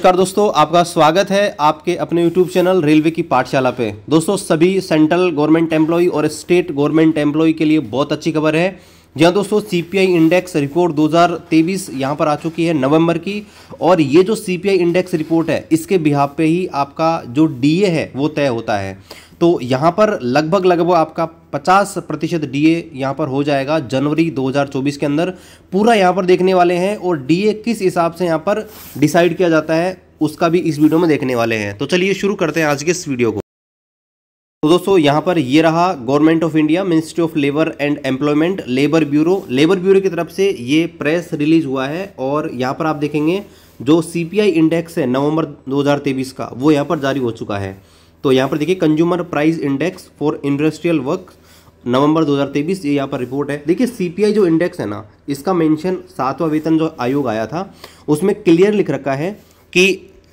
नमस्कार दोस्तों आपका स्वागत है आपके अपने यूट्यूब चैनल रेलवे की पाठशाला पे दोस्तों सभी सेंट्रल गवर्नमेंट एम्प्लॉय और स्टेट गवर्नमेंट एम्प्लॉय के लिए बहुत अच्छी खबर है जी हाँ दोस्तों सीपीआई इंडेक्स रिपोर्ट 2023 यहाँ पर आ चुकी है नवंबर की और ये जो सीपीआई इंडेक्स रिपोर्ट है इसके बिहार पे ही आपका जो डीए है वो तय होता है तो यहाँ पर लगभग लगभग आपका 50 प्रतिशत डी ए यहाँ पर हो जाएगा जनवरी 2024 के अंदर पूरा यहाँ पर देखने वाले हैं और डी ए किस हिसाब से यहाँ पर डिसाइड किया जाता है उसका भी इस वीडियो में देखने वाले हैं तो चलिए शुरू करते हैं आज के इस वीडियो को तो दोस्तों यहाँ पर ये रहा government of India ministry of labour and employment labour bureau labour bureau की तरफ से ये प्रेस रिलीज हुआ है और यहाँ पर आप देखेंगे जो सीपीआई इंडेक्स है नवंबर 2023 का वो यहाँ पर जारी हो चुका है तो यहाँ पर देखिए consumer price index for industrial work November 2023 ये यहाँ पर रिपोर्ट है देखिए सीपीआई जो इंडेक्स है ना इसका मेंशन सातवां वेतन जो आयोग आया था उसमें क्लियर लिख रखा है कि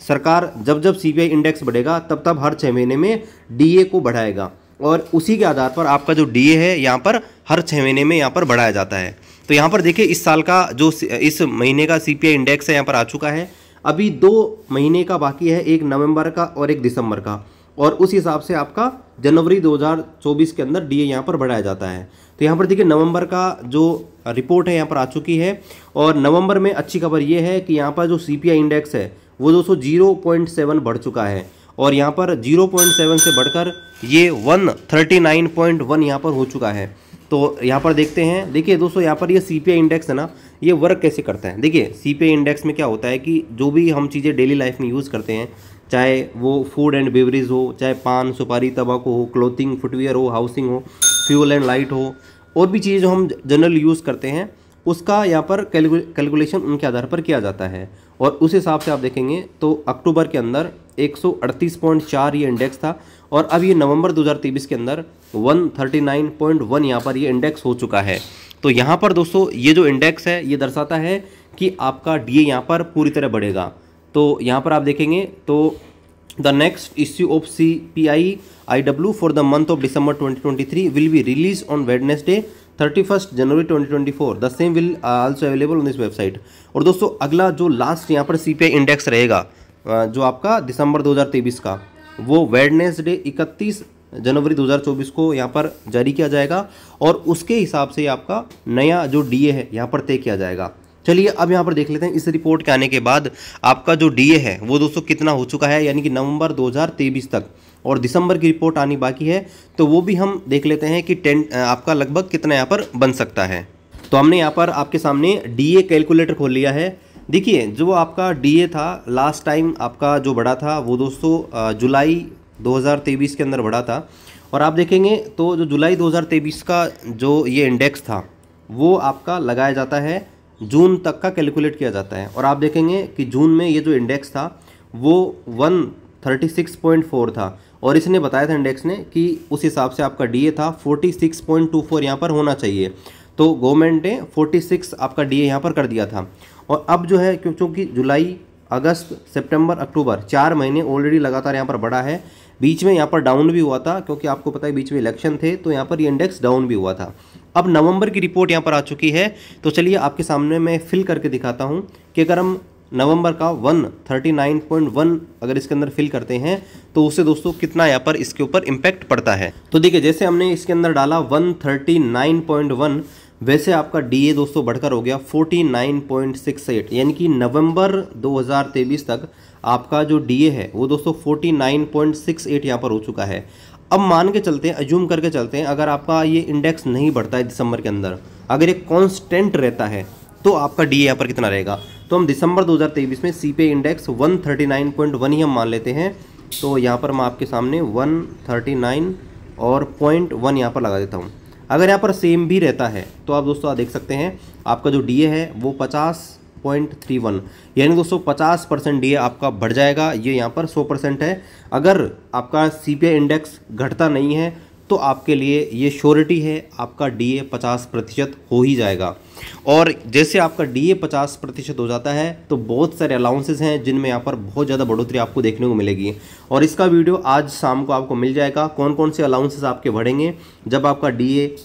सरकार जब जब सीपीआई इंडेक्स बढ़ेगा तब तब हर छः महीने में डीए को बढ़ाएगा और उसी के आधार पर आपका जो डीए है यहाँ पर हर छः महीने में यहाँ पर बढ़ाया जाता है तो यहाँ पर देखिए इस साल का जो इस महीने का सीपीआई इंडेक्स है यहाँ पर आ चुका है अभी दो महीने का बाकी है एक नवंबर का और एक दिसंबर का और उस हिसाब से आपका जनवरी 2024 के अंदर डीए यहाँ पर बढ़ाया जाता है तो यहाँ पर देखिए नवंबर का जो रिपोर्ट है यहाँ पर आ चुकी है और नवंबर में अच्छी खबर ये है कि यहाँ पर जो सीपीआई इंडेक्स है वो दोस्तों जीरो पॉइंट सेवन बढ़ चुका है और यहाँ पर जीरो पॉइंट सेवन से बढ़कर ये one thirty nine point one यहाँ पर हो चुका है तो यहाँ पर देखते हैं देखिए दोस्तों यहाँ पर ये सी इंडेक्स है ना ये वर्क कैसे करता है देखिए सी इंडेक्स में क्या होता है कि जो भी हम चीज़ें डेली लाइफ में यूज़ करते हैं चाहे वो फूड एंड बेवरेज हो चाहे पान सुपारी तंबाकू हो क्लोथिंग फुटवेयर हो हाउसिंग हो फ्यूल एंड लाइट हो और भी चीज़ें जो हम जनरल यूज़ करते हैं उसका यहाँ पर कैलकुलेशन उनके आधार पर किया जाता है और उस हिसाब से आप देखेंगे तो अक्टूबर के अंदर 138.4 ये इंडेक्स था और अब ये नवंबर 2023 के अंदर 139.1 यहाँ पर ये इंडेक्स हो चुका है तो यहाँ पर दोस्तों ये जो इंडेक्स है ये दर्शाता है कि आपका डी यहाँ पर पूरी तरह बढ़ेगा तो यहाँ पर आप देखेंगे तो The next I of CPI IW for the month of twenty three will be release on Wednesday 31 January 2024 the same will also available on this website और दोस्तों अगला जो लास्ट यहाँ पर सी इंडेक्स रहेगा uh, जो आपका दिसंबर 2023 का वो वेडनेसडे इकतीस जनवरी 2024 को यहाँ पर जारी किया जाएगा और उसके हिसाब से आपका नया जो डीए है यहाँ पर तय किया जाएगा चलिए अब यहाँ पर देख लेते हैं इस रिपोर्ट के आने के बाद आपका जो डीए है वो दोस्तों कितना हो चुका है यानी कि नवंबर 2023 तक और दिसंबर की रिपोर्ट आनी बाकी है तो वो भी हम देख लेते हैं कि टेन आपका लगभग कितना यहाँ पर बन सकता है तो हमने यहाँ पर आपके सामने डी कैलकुलेटर खोल लिया है देखिए जो आपका डी था लास्ट टाइम आपका जो बढ़ा था वो दोस्तों जुलाई 2023 के अंदर बढ़ा था और आप देखेंगे तो जो जुलाई 2023 का जो ये इंडेक्स था वो आपका लगाया जाता है जून तक का कैलकुलेट किया जाता है और आप देखेंगे कि जून में ये जो इंडेक्स था वो 136.4 था और इसने बताया था इंडेक्स ने कि उस हिसाब से आपका डीए था 46.24 यहाँ पर होना चाहिए तो गवर्नमेंट ने 46 आपका डीए यहाँ पर कर दिया था और अब जो है क्योंकि जुलाई अगस्त सितंबर अक्टूबर चार महीने ऑलरेडी लगातार यहाँ पर बढ़ा है बीच में यहाँ पर डाउन भी हुआ था क्योंकि आपको पता है बीच में इलेक्शन थे तो यहाँ पर ये इंडेक्स डाउन भी हुआ था अब नवंबर की रिपोर्ट यहाँ पर आ चुकी है तो चलिए आपके सामने मैं फिल करके दिखाता हूँ कि अगर हम नवंबर का one thirty nine point one अगर इसके अंदर फिल करते हैं तो उससे दोस्तों कितना यहाँ पर इसके ऊपर इम्पैक्ट पड़ता है तो देखिए जैसे हमने इसके अंदर डाला one thirty nine point one वैसे आपका डी ए दोस्तों बढ़कर हो गया forty nine point six eight यानी कि नवंबर दो हजार तेईस तक आपका जो डी ए है वो दोस्तों forty nine point six eight यहाँ पर हो चुका है अब मान के चलते हैं अज्यूम करके चलते हैं अगर आपका ये इंडेक्स नहीं बढ़ता है दिसंबर के अंदर अगर ये कॉन्स्टेंट रहता है तो आपका डी ए यहाँ पर कितना रहेगा तो हम दिसंबर 2023 में सी इंडेक्स 139.1 ही हम मान लेते हैं तो यहाँ पर मैं आपके सामने 139 और पॉइंट वन यहाँ पर लगा देता हूँ अगर यहाँ पर सेम भी रहता है तो आप दोस्तों आप देख सकते हैं आपका जो डी है वो पचास पॉइंट थ्री वन यानी दोस्तों पचास परसेंट डी आपका बढ़ जाएगा ये यहाँ पर सौ परसेंट है अगर आपका सी इंडेक्स घटता नहीं है तो आपके लिए ये श्योरिटी है आपका डी ए पचास प्रतिशत हो ही जाएगा और जैसे आपका डी ए पचास प्रतिशत हो जाता है तो बहुत सारे अलाउंसेज हैं जिनमें यहाँ पर बहुत ज़्यादा बढ़ोतरी आपको देखने को मिलेगी और इसका वीडियो आज शाम को आपको मिल जाएगा कौन कौन से अलाउंसेज आपके बढ़ेंगे जब आपका डी ए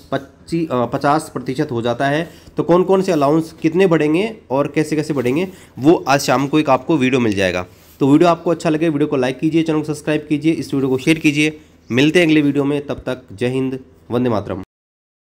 पचास प्रतिशत हो जाता है तो कौन कौन से अलाउंस कितने बढ़ेंगे और कैसे कैसे बढ़ेंगे वो आज शाम को एक आपको वीडियो मिल जाएगा तो वीडियो आपको अच्छा लगे वीडियो को लाइक कीजिए चैनल को सब्सक्राइब कीजिए इस वीडियो को शेयर कीजिए मिलते हैं अगले वीडियो में तब तक जय हिंद वंदे मातरम